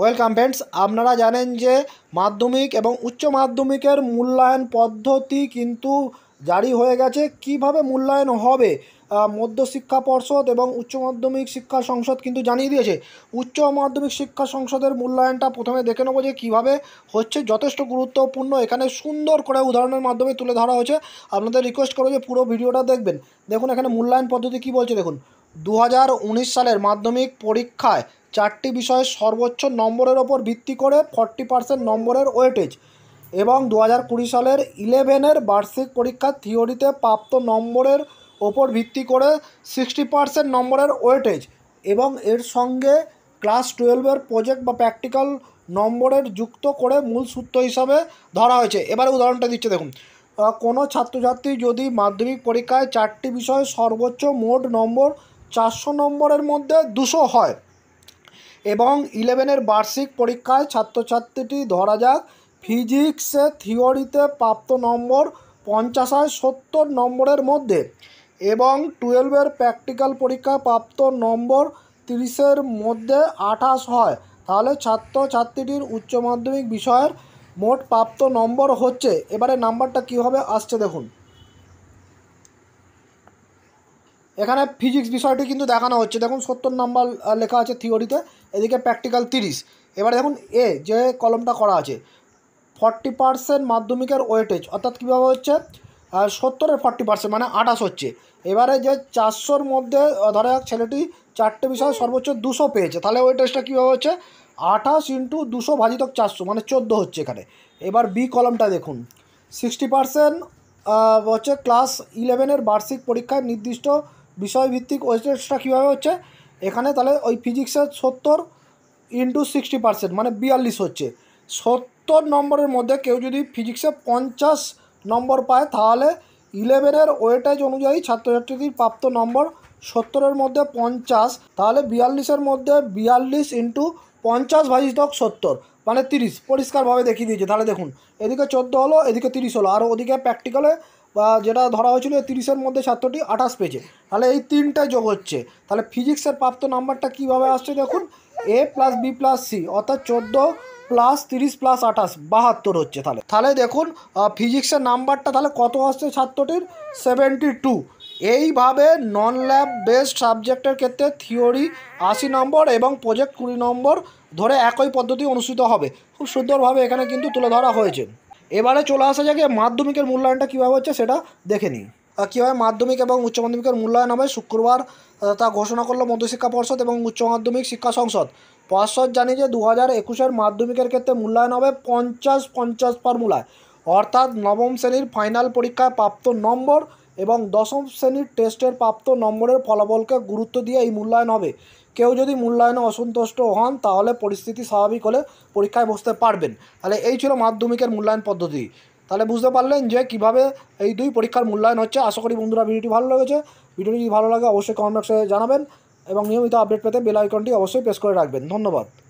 welcome friends আপনারা জানেন যে মাধ্যমিক এবং উচ্চ মাধ্যমিকের মূল্যায়ন পদ্ধতি কিন্তু জারি হয়ে গেছে কিভাবে মূল্যায়ন হবে মধ্য শিক্ষা পর্ষদ এবং উচ্চ মাধ্যমিক শিক্ষা সংসদ কিন্তু জানিয়ে দিয়েছে উচ্চ মাধ্যমিক শিক্ষা সংসদের মূল্যায়নটা প্রথমে দেখে নেবো যে কীভাবে হচ্ছে যথেষ্ট গুরুত্বপূর্ণ এখানে সুন্দর করে উদাহরণের মাধ্যমে তুলে ধরা হয়েছে আপনাদের রিকোয়েস্ট করো যে পুরো ভিডিওটা দেখবেন দেখুন এখানে মূল্যায়ন পদ্ধতি কি বলছে দেখুন দু সালের মাধ্যমিক পরীক্ষায় চারটি বিষয়ে সর্বোচ্চ নম্বরের ওপর ভিত্তি করে ফর্টি পার্সেন্ট নম্বরের ওয়েটেজ এবং দু হাজার কুড়ি সালের ইলেভেনের বার্ষিক পরীক্ষার থিওরিতে প্রাপ্ত নম্বরের ওপর ভিত্তি করে সিক্সটি পার্সেন্ট নম্বরের ওয়েটেজ এবং এর সঙ্গে ক্লাস টুয়েলভের প্রজেক্ট বা প্র্যাকটিক্যাল নম্বরের যুক্ত করে মূল সূত্র হিসাবে ধরা হয়েছে এবার উদাহরণটা দিচ্ছে দেখুন কোনো ছাত্রছাত্রী যদি মাধ্যমিক পরীক্ষায় চারটি বিষয়ে সর্বোচ্চ মোট নম্বর চারশো নম্বরের মধ্যে দুশো হয় এবং ইলেভেনের বার্ষিক পরীক্ষায় ছাত্রছাত্রীটি ধরা যাক ফিজিক্সে থিওরিতে প্রাপ্ত নম্বর পঞ্চাশ আর সত্তর নম্বরের মধ্যে এবং টুয়েলভের প্র্যাকটিক্যাল পরীক্ষা প্রাপ্ত নম্বর তিরিশের মধ্যে আঠাশ হয় তাহলে ছাত্র ছাত্রীটির উচ্চ মাধ্যমিক বিষয়ের মোট প্রাপ্ত নম্বর হচ্ছে এবারে নাম্বারটা কীভাবে আসছে দেখুন এখানে ফিজিক্স বিষয়টি কিন্তু দেখানো হচ্ছে দেখুন সত্তর নম্বর লেখা আছে থিওরিতে এদিকে প্র্যাকটিক্যাল তিরিশ এবারে দেখুন এ যে কলমটা করা আছে ফর্টি পার্সেন্ট মাধ্যমিকের ওয়েটেজ অর্থাৎ কীভাবে হচ্ছে সত্তরের ফর্টি পার্সেন্ট মানে আঠাশ হচ্ছে এবারে যে চারশোর মধ্যে ধরে ছেলেটি চারটে বিষয় সর্বোচ্চ দুশো পেয়েছে তাহলে ওয়েটেজটা কীভাবে হচ্ছে আঠাশ ইন্টু দুশো ভাজিতক চারশো মানে চোদ্দো হচ্ছে এখানে এবার বি কলমটা দেখুন সিক্সটি পার্সেন্ট হচ্ছে ক্লাস ইলেভেনের বার্ষিক পরীক্ষায় নির্দিষ্ট বিষয়ভিত্তিক ওয়েস্টেজটা কীভাবে হচ্ছে এখানে তাহলে ওই ফিজিক্সের সত্তর ইন্টু সিক্সটি পার্সেন্ট মানে বিয়াল্লিশ হচ্ছে সত্তর নম্বরের মধ্যে কেউ যদি ফিজিক্সে পঞ্চাশ নম্বর পায় তাহলে ইলেভেনের ওয়েটাইজ অনুযায়ী ছাত্রছাত্রীদের প্রাপ্ত নম্বর সত্তরের মধ্যে পঞ্চাশ তাহলে বিয়াল্লিশের মধ্যে বিয়াল্লিশ ইন্টু পঞ্চাশ দক সত্তর মানে তিরিশ পরিষ্কারভাবে দেখিয়ে দিয়েছে তাহলে দেখুন এদিকে চোদ্দো হলো এদিকে তিরিশ হলো আর ওদিকে প্র্যাকটিক্যালে বা যেটা ধরা হয়েছিল তিরিশের মধ্যে ছাত্রটি আঠাশ পেয়েছে তাহলে এই তিনটা যোগ হচ্ছে তাহলে ফিজিক্সের প্রাপ্ত নাম্বারটা কীভাবে আসছে দেখুন A plus B plus C অর্থাৎ চোদ্দো প্লাস তিরিশ প্লাস আঠাশ বাহাত্তর হচ্ছে তাহলে তাহলে দেখুন ফিজিক্সের নাম্বারটা তাহলে কত আসছে ছাত্রটির সেভেন্টি টু এইভাবে নন ল্যাব বেসড সাবজেক্টের ক্ষেত্রে থিওরি আশি নম্বর এবং প্রজেক্ট কুড়ি নম্বর ধরে একই পদ্ধতি অনুষ্ঠিত হবে খুব সুন্দরভাবে এখানে কিন্তু তুলে ধরা হয়েছে এবারে চলে আসা যাকে মাধ্যমিকের মূল্যায়নটা কীভাবে হচ্ছে সেটা দেখে নিই কীভাবে মাধ্যমিক এবং উচ্চ মাধ্যমিকের মূল্যায়ন হবে শুক্রবার তা ঘোষণা করলো মধ্যশিক্ষা পর্ষদ এবং উচ্চ মাধ্যমিক শিক্ষা সংসদ পর্ষদ জানি যে দু হাজার একুশের মাধ্যমিকের ক্ষেত্রে মূল্যায়ন হবে পঞ্চাশ পঞ্চাশ ফর্মুলায় অর্থাৎ নবম শ্রেণীর ফাইনাল পরীক্ষায় প্রাপ্ত নম্বর এবং দশম শ্রেণীর টেস্টের প্রাপ্ত নম্বরের ফলাফলকে গুরুত্ব দিয়ে এই মূল্যায়ন হবে কেউ যদি মূল্যায়নে অসন্তুষ্ট হন তাহলে পরিস্থিতি স্বাভাবিক হলে পরীক্ষায় বসতে পারবেন তাহলে এই ছিল মাধ্যমিকের মূল্যায়ন পদ্ধতি তাহলে বুঝতে পারলেন যে কিভাবে এই দুই পরীক্ষার মূল্যায়ন হচ্ছে আশা করি বন্ধুরা ভিডিওটি ভালো লেগেছে ভিডিওটি ভালো লাগে অবশ্যই কমেন্ট বক্সে জানাবেন এবং নিয়মিত আপডেট পেতে বেল আইকনটি অবশ্যই প্রেস করে রাখবেন ধন্যবাদ